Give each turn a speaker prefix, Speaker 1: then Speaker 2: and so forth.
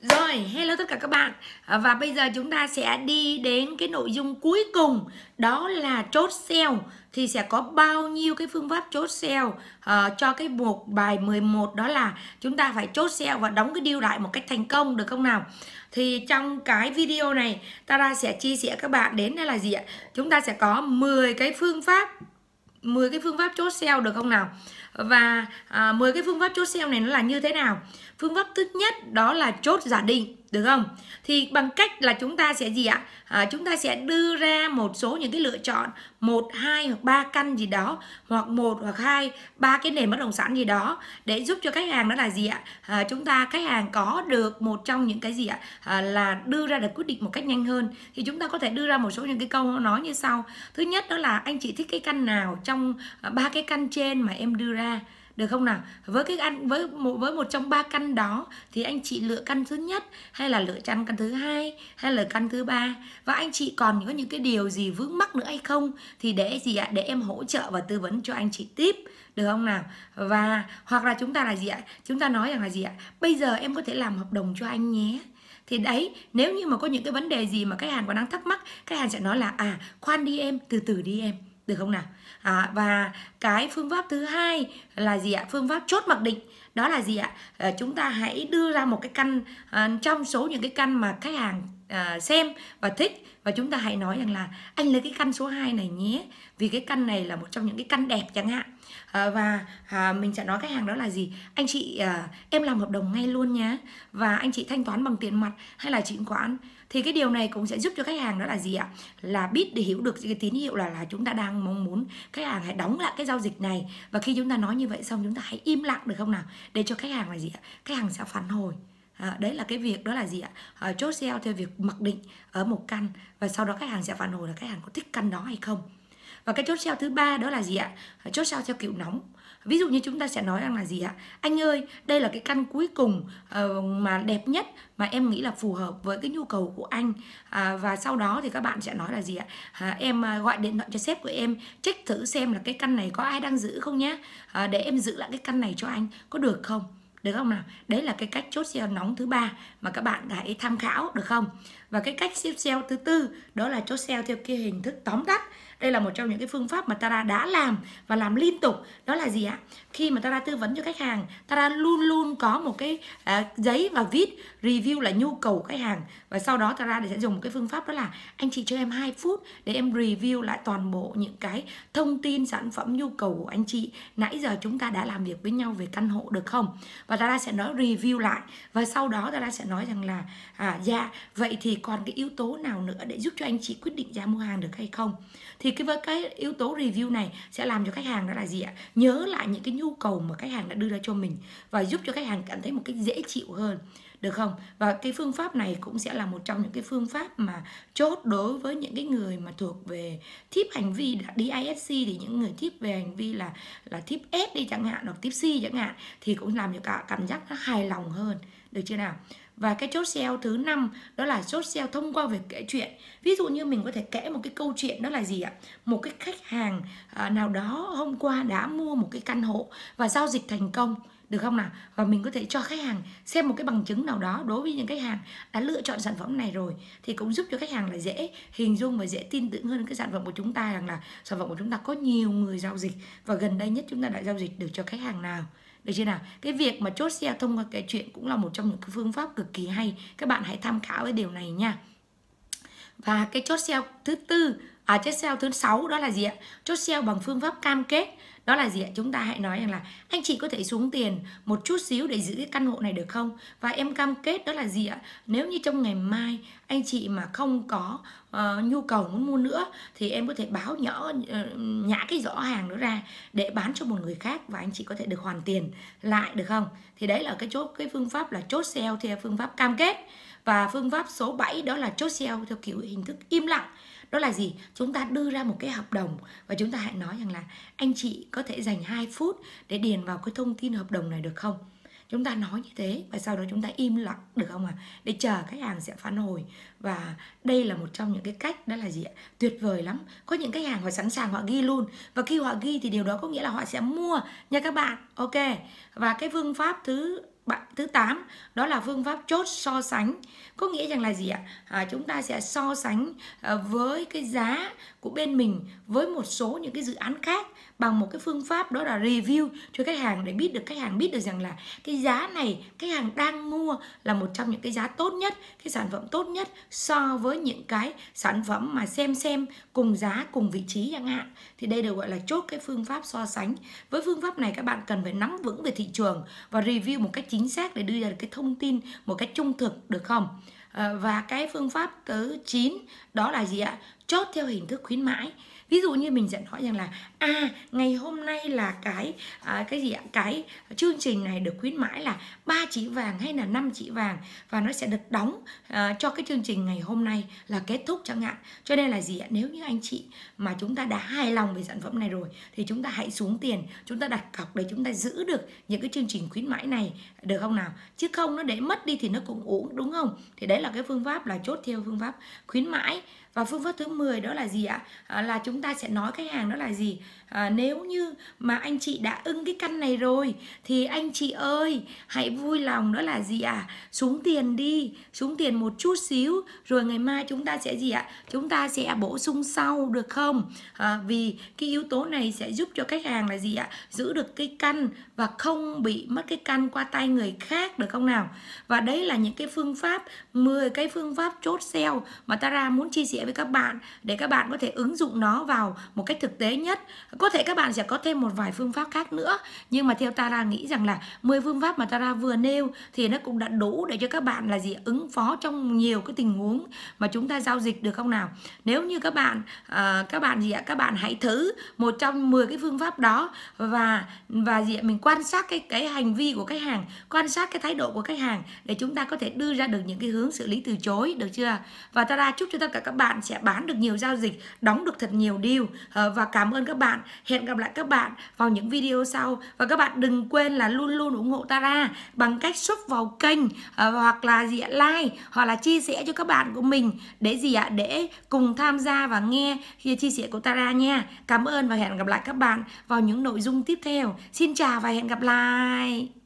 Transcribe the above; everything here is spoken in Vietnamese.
Speaker 1: Rồi, hello tất cả các bạn à, Và bây giờ chúng ta sẽ đi đến cái nội dung cuối cùng Đó là chốt sale Thì sẽ có bao nhiêu cái phương pháp chốt sale uh, Cho cái một bài 11 đó là Chúng ta phải chốt sale và đóng cái điều đại một cách thành công được không nào Thì trong cái video này Tara sẽ chia sẻ các bạn đến đây là gì ạ Chúng ta sẽ có 10 cái phương pháp 10 cái phương pháp chốt sale được không nào và à, 10 cái phương pháp chốt sale này nó là như thế nào phương pháp thứ nhất đó là chốt giả định được không thì bằng cách là chúng ta sẽ gì ạ à, chúng ta sẽ đưa ra một số những cái lựa chọn một hai hoặc ba căn gì đó hoặc một hoặc hai ba cái nền bất động sản gì đó để giúp cho khách hàng đó là gì ạ à, chúng ta khách hàng có được một trong những cái gì ạ à, là đưa ra được quyết định một cách nhanh hơn thì chúng ta có thể đưa ra một số những cái câu nói như sau thứ nhất đó là anh chị thích cái căn nào trong à, ba cái căn trên mà em đưa ra được không nào với cái ăn với một với một trong ba căn đó thì anh chị lựa căn thứ nhất hay là lựa căn căn thứ hai hay là căn thứ ba và anh chị còn có những cái điều gì vướng mắc nữa hay không thì để gì ạ để em hỗ trợ và tư vấn cho anh chị tiếp được không nào và hoặc là chúng ta là gì ạ chúng ta nói rằng là gì ạ bây giờ em có thể làm hợp đồng cho anh nhé thì đấy nếu như mà có những cái vấn đề gì mà khách hàng còn đang thắc mắc khách hàng sẽ nói là à khoan đi em từ từ đi em được không nào à, và cái phương pháp thứ hai là gì ạ phương pháp chốt mặc định đó là gì ạ à, chúng ta hãy đưa ra một cái căn à, trong số những cái căn mà khách hàng à, xem và thích và chúng ta hãy nói rằng là anh lấy cái căn số 2 này nhé vì cái căn này là một trong những cái căn đẹp chẳng hạn à, và à, mình sẽ nói khách hàng đó là gì anh chị à, em làm hợp đồng ngay luôn nhé và anh chị thanh toán bằng tiền mặt hay là chị khoản thì cái điều này cũng sẽ giúp cho khách hàng đó là gì ạ là biết để hiểu được cái tín hiệu là là chúng ta đang mong muốn khách hàng hãy đóng lại cái giao dịch này và khi chúng ta nói như vậy xong chúng ta hãy im lặng được không nào để cho khách hàng là gì ạ khách hàng sẽ phản hồi À, đấy là cái việc đó là gì ạ à, chốt sale theo việc mặc định ở một căn và sau đó khách hàng sẽ phản hồi là khách hàng có thích căn đó hay không và cái chốt sale thứ ba đó là gì ạ ờ, chốt sale theo kiểu nóng ví dụ như chúng ta sẽ nói rằng là gì ạ anh ơi đây là cái căn cuối cùng uh, mà đẹp nhất mà em nghĩ là phù hợp với cái nhu cầu của anh à, và sau đó thì các bạn sẽ nói là gì ạ à, em gọi điện thoại cho sếp của em check thử xem là cái căn này có ai đang giữ không nhé à, để em giữ lại cái căn này cho anh có được không được không nào đấy là cái cách chốt sale nóng thứ ba mà các bạn hãy tham khảo được không và cái cách xếp sale thứ tư đó là chốt sale theo kia hình thức tóm tắt đây là một trong những cái phương pháp mà Tara đã làm và làm liên tục đó là gì ạ khi mà Tara tư vấn cho khách hàng Tara luôn luôn có một cái uh, giấy và viết review là nhu cầu của khách hàng và sau đó Tara sẽ dùng một cái phương pháp đó là anh chị cho em 2 phút để em review lại toàn bộ những cái thông tin sản phẩm nhu cầu của anh chị nãy giờ chúng ta đã làm việc với nhau về căn hộ được không và Tara sẽ nói review lại và sau đó Tara sẽ nói rằng là à dạ vậy thì còn cái yếu tố nào nữa để giúp cho anh chị quyết định ra mua hàng được hay không thì cái với cái yếu tố review này sẽ làm cho khách hàng đó là gì ạ nhớ lại những cái nhu cầu mà khách hàng đã đưa ra cho mình và giúp cho khách hàng cảm thấy một cách dễ chịu hơn được không và cái phương pháp này cũng sẽ là một trong những cái phương pháp mà chốt đối với những cái người mà thuộc về tip hành vi đi ISC thì những người tip về hành vi là là tip S đi chẳng hạn hoặc tip C chẳng hạn thì cũng làm cho cả cảm giác nó hài lòng hơn được chưa nào và cái chốt sale thứ năm đó là chốt sale thông qua việc kể chuyện ví dụ như mình có thể kể một cái câu chuyện đó là gì ạ một cái khách hàng à, nào đó hôm qua đã mua một cái căn hộ và giao dịch thành công được không nào và mình có thể cho khách hàng xem một cái bằng chứng nào đó đối với những khách hàng đã lựa chọn sản phẩm này rồi thì cũng giúp cho khách hàng là dễ hình dung và dễ tin tưởng hơn cái sản phẩm của chúng ta rằng là sản phẩm của chúng ta có nhiều người giao dịch và gần đây nhất chúng ta đã giao dịch được cho khách hàng nào được chưa nào cái việc mà chốt xe thông qua cái chuyện cũng là một trong những phương pháp cực kỳ hay các bạn hãy tham khảo cái điều này nha và cái chốt sale thứ tư à chốt sale thứ sáu đó là gì ạ chốt sale bằng phương pháp cam kết đó là gì ạ chúng ta hãy nói rằng là anh chị có thể xuống tiền một chút xíu để giữ cái căn hộ này được không và em cam kết đó là gì ạ nếu như trong ngày mai anh chị mà không có uh, nhu cầu muốn mua nữa thì em có thể báo nhỏ uh, nhã cái rõ hàng đó ra để bán cho một người khác và anh chị có thể được hoàn tiền lại được không thì đấy là cái chốt cái phương pháp là chốt sale theo phương pháp cam kết và phương pháp số 7 đó là chốt sale theo kiểu hình thức im lặng đó là gì chúng ta đưa ra một cái hợp đồng và chúng ta hãy nói rằng là anh chị có thể dành 2 phút để điền vào cái thông tin hợp đồng này được không chúng ta nói như thế và sau đó chúng ta im lặng được không ạ à? để chờ khách hàng sẽ phản hồi và đây là một trong những cái cách đó là gì ạ tuyệt vời lắm có những khách hàng họ sẵn sàng họ ghi luôn và khi họ ghi thì điều đó có nghĩa là họ sẽ mua nha các bạn ok và cái phương pháp thứ bạn thứ 8 đó là phương pháp chốt so sánh có nghĩa rằng là gì ạ à, chúng ta sẽ so sánh à, với cái giá của bên mình với một số những cái dự án khác bằng một cái phương pháp đó là review cho khách hàng để biết được khách hàng biết được rằng là cái giá này khách hàng đang mua là một trong những cái giá tốt nhất cái sản phẩm tốt nhất so với những cái sản phẩm mà xem xem cùng giá cùng vị trí chẳng hạn thì đây được gọi là chốt cái phương pháp so sánh với phương pháp này các bạn cần phải nắm vững về thị trường và review một cách chính xác xác để đưa ra được cái thông tin một cách trung thực được không ờ, và cái phương pháp thứ 9 đó là gì ạ chốt theo hình thức khuyến mãi ví dụ như mình sẽ nói rằng là à ngày hôm nay là cái à, cái gì ạ cái chương trình này được khuyến mãi là ba chỉ vàng hay là năm chỉ vàng và nó sẽ được đóng à, cho cái chương trình ngày hôm nay là kết thúc chẳng hạn cho nên là gì ạ nếu như anh chị mà chúng ta đã hài lòng về sản phẩm này rồi thì chúng ta hãy xuống tiền chúng ta đặt cọc để chúng ta giữ được những cái chương trình khuyến mãi này được không nào chứ không nó để mất đi thì nó cũng uổng đúng không thì đấy là cái phương pháp là chốt theo phương pháp khuyến mãi và phương pháp thứ 10 đó là gì ạ à, là chúng ta sẽ nói khách hàng đó là gì à, nếu như mà anh chị đã ưng cái căn này rồi thì anh chị ơi hãy vui lòng đó là gì ạ à? xuống tiền đi xuống tiền một chút xíu rồi ngày mai chúng ta sẽ gì ạ à? chúng ta sẽ bổ sung sau được không à, vì cái yếu tố này sẽ giúp cho khách hàng là gì ạ à? giữ được cái căn và không bị mất cái căn qua tay người khác được không nào và đấy là những cái phương pháp 10 cái phương pháp chốt sale mà Tara muốn chia sẻ với các bạn để các bạn có thể ứng dụng nó vào một cách thực tế nhất có thể các bạn sẽ có thêm một vài phương pháp khác nữa nhưng mà theo Tara nghĩ rằng là 10 phương pháp mà Tara vừa nêu thì nó cũng đã đủ để cho các bạn là gì ứng phó trong nhiều cái tình huống mà chúng ta giao dịch được không nào nếu như các bạn à, các bạn gì ạ các bạn hãy thử một trong 10 cái phương pháp đó và và gì ạ mình quan sát cái cái hành vi của khách hàng quan sát cái thái độ của khách hàng để chúng ta có thể đưa ra được những cái hướng xử lý từ chối được chưa và Tara chúc cho tất cả các bạn sẽ bán được nhiều giao dịch đóng được thật nhiều deal à, và cảm ơn các bạn Hẹn gặp lại các bạn vào những video sau và các bạn đừng quên là luôn luôn ủng hộ Tara bằng cách sub vào kênh à, hoặc là gì ạ like hoặc là chia sẻ cho các bạn của mình để gì ạ để cùng tham gia và nghe khi chia sẻ của Tara nha. Cảm ơn và hẹn gặp lại các bạn vào những nội dung tiếp theo. Xin chào và hẹn gặp lại.